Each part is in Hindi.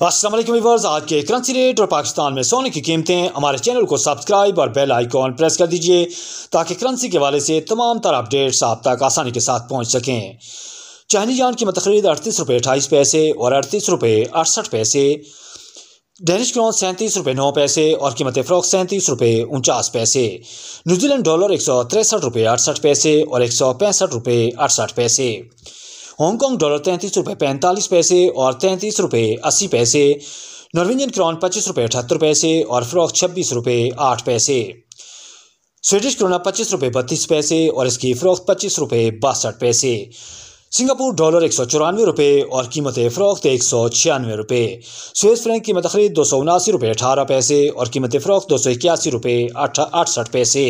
असल व्यूवर्स आज के करंसी रेट और पाकिस्तान में सोने की कीमतें हमारे चैनल को सब्सक्राइब और बेल आइकॉन प्रेस कर दीजिए ताकि करंसी के वाले से तमाम तर अपडेट्स आप तक आसानी के साथ पहुंच सकें चाइनी जान की मतखरीद अड़तीस रुपये अठाईस पैसे और अड़तीस रुपये अड़सठ पैसे डेनिश क्रॉन सैंतीस रुपये नौ पैसे और कीमत फ़्रॉक सैंतीस रुपये उनचास पैसे न्यूजीलैंड डॉलर एक सौ तिरसठ रुपये अड़सठ पैसे और एक सौ पैंसठ रुपये अड़सठ पैसे हांगकांग डॉलर तैंतीस रुपये पैंतालीस पैसे और तैंतीस रुपये अस्सी पैसे नॉर्वेजियन क्रॉन पच्चीस रुपये अठहत्तर पैसे और फ्रॉक छब्बीस रुपये आठ पैसे स्वीडिश क्रोना पच्चीस रुपये बत्तीस पैसे और इसकी फ्रॉक पच्चीस रुपये बासठ पैसे सिंगापुर डॉलर एक सौ चौरानवे रुपये और कीमत फ़रोख्त एक सौ छियानवे रुपये स्वेज फ्रैंक कीमत खरीद दो सौ उनासी रुपये अठारह पैसे और कीमत फ़रोख्त दो सौ इक्यासी रुपये अड़सठ पैसे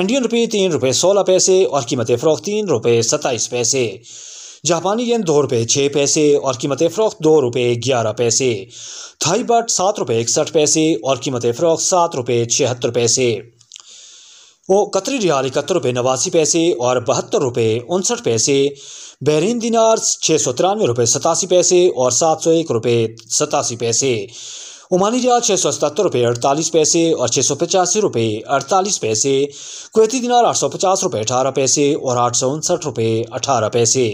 इंडियन रुपये तीन रुपये सोलह पैसे और कीमत फ़रोख तीन रुपये सत्ताईस पैसे जापानी येन दो रुपये छः पैसे और कीमत फरोख दो रुपये ग्यारह पैसे थाई बाट सात रुपये इकसठ पैसे और कीमत फरोख सात रुपये छिहत्तर पैसे वो कतरी रियाल इकहत्तर रुपये नवासी पैसे और बहत्तर रुपये उनसठ पैसे बहरीन दिनार छः सौ तिरानवे रुपये सतासी पैसे और सात सौ एक रुपये सतासी पैसे ओमानी रियाल छः सौ सतहत्तर रुपये अड़तालीस पैसे और छः सौ पचासी रुपये अड़तालीस पैसे कुवैती दिनार आठ सौ पचास रुपये अठारह पैसे और आठ सौ उनसठ रुपये अठारह पैसे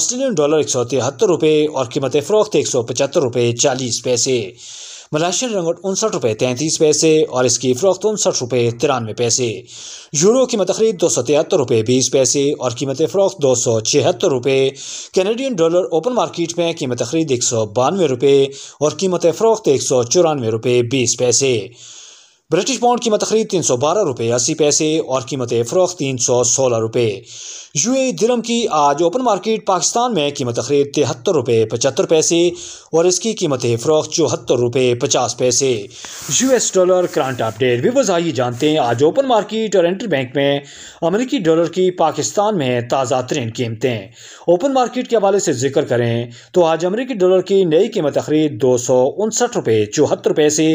ऑस्ट्रेलियन डॉलर एक सौ तिहत्तर रुपये और कीमत फ़रोख्त एक सौ पचहत्तर रुपये चालीस पैसे मलाशियन रंगट उनसठ रुपये तैंतीस पैसे और इसकी फ़रोख्त उनसठ रुपये तिरानवे पैसे यूरो की खरीद दो सौ तिहत्तर रुपये बीस पैसे और कीमत फ़रोख्त दो सौ छिहत्तर रुपये कैनेडियन डॉलर ओपन मार्केट में कीमत खरीद एक सौ बानवे रुपये और कीमत फ़रोख्त एक सौ चौरानवे रुपये बीस पैसे ब्रिटिश पाउंड कीमत खरीद तीन सौ बारह रुपये अस्सी पैसे और कीमत फ़रोख तीन सौ सोलह रुपये यू ए दिलम की आज ओपन मार्केट पाकिस्तान में कीमत खरीद तिहत्तर रुपये पचहत्तर पैसे और इसकी कीमत फ़रोख चौहत्तर रुपये पचास पैसे U S dollar current update भी आइए जानते हैं आज ओपन मार्केट और इंटर बैंक में अमरीकी डॉलर की पाकिस्तान में ताज़ा तरीन कीमतें ओपन मार्केट के हवाले से जिक्र करें तो आज अमरीकी डॉलर की नई कीमत खरीद दो सौ उनसठ रुपये चौहत्तर पैसे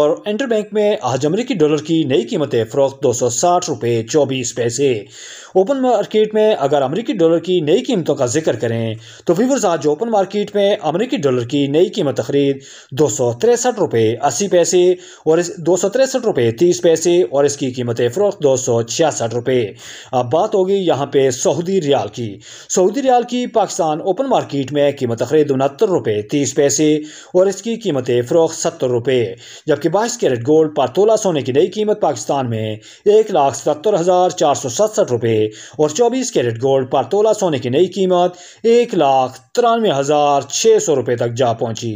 और इंटर बैंक में आज अमरीकी डॉलर की नई कीमतें फ़रोख्त दो सौ साठ रुपये चौबीस पैसे ओपन मार्केट में अगर अमरीकी डॉलर की नई कीमतों का जिक्र करें तो फीवर्स आज ओपन मार्केट में अमरीकी डॉलर की नई कीमत खरीद दो सौ तिरसठ रुपये अस्सी पैसे और दो सौ तिरसठ रुपये तीस पैसे और इसकी कीमतें फ़रोख्त दो सौ छियासठ रुपये अब बात होगी यहाँ पे सऊदी रियाल की सऊदी रियाल की पाकिस्तान ओपन मार्केट में कीमत खरीद उनहत्तर रुपये तीस पैसे और इसकी कीमतें फ़रोख्त सत्तर रुपये जबकि बाईस कैरेट गोल्ड पर तोला सोने की नई कीमत पाकिस्तान में एक लाख सतर हज़ार चार सौ सतसठ रुपये और चौबीस कैरेट गोल्ड पर तोला सोने की नई कीमत एक लाख तिरानवे हज़ार छः सौ रुपये तक जा पहुंची